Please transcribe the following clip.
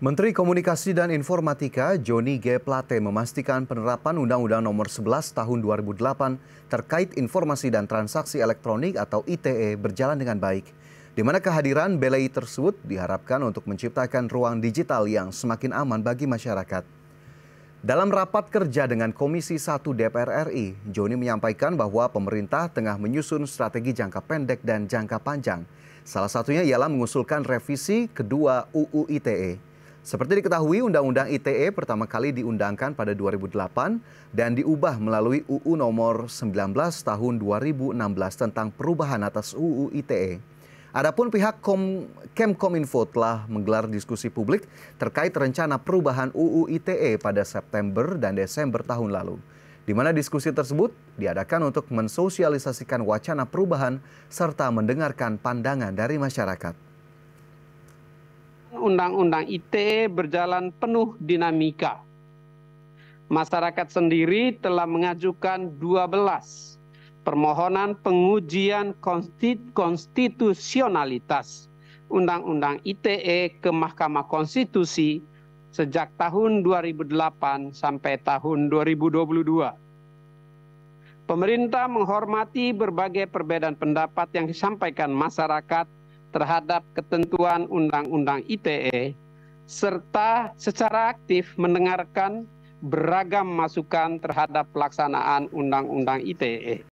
Menteri Komunikasi dan Informatika Joni G. Plate memastikan penerapan Undang-Undang Nomor 11 Tahun 2008 terkait informasi dan transaksi elektronik atau ITE berjalan dengan baik, di mana kehadiran BLI tersebut diharapkan untuk menciptakan ruang digital yang semakin aman bagi masyarakat. Dalam rapat kerja dengan Komisi 1 DPR RI, Joni menyampaikan bahwa pemerintah tengah menyusun strategi jangka pendek dan jangka panjang. Salah satunya ialah mengusulkan revisi kedua UU ITE. Seperti diketahui, Undang-Undang ITE pertama kali diundangkan pada 2008 dan diubah melalui UU nomor 19 tahun 2016 tentang perubahan atas UU ITE. Adapun pihak Kom Kemkominfo telah menggelar diskusi publik terkait rencana perubahan UU ITE pada September dan Desember tahun lalu. Di mana diskusi tersebut diadakan untuk mensosialisasikan wacana perubahan serta mendengarkan pandangan dari masyarakat undang-undang ITE berjalan penuh dinamika. Masyarakat sendiri telah mengajukan 12 permohonan pengujian konstitusionalitas Undang-Undang ITE ke Mahkamah Konstitusi sejak tahun 2008 sampai tahun 2022. Pemerintah menghormati berbagai perbedaan pendapat yang disampaikan masyarakat terhadap ketentuan Undang-Undang ITE, serta secara aktif mendengarkan beragam masukan terhadap pelaksanaan Undang-Undang ITE.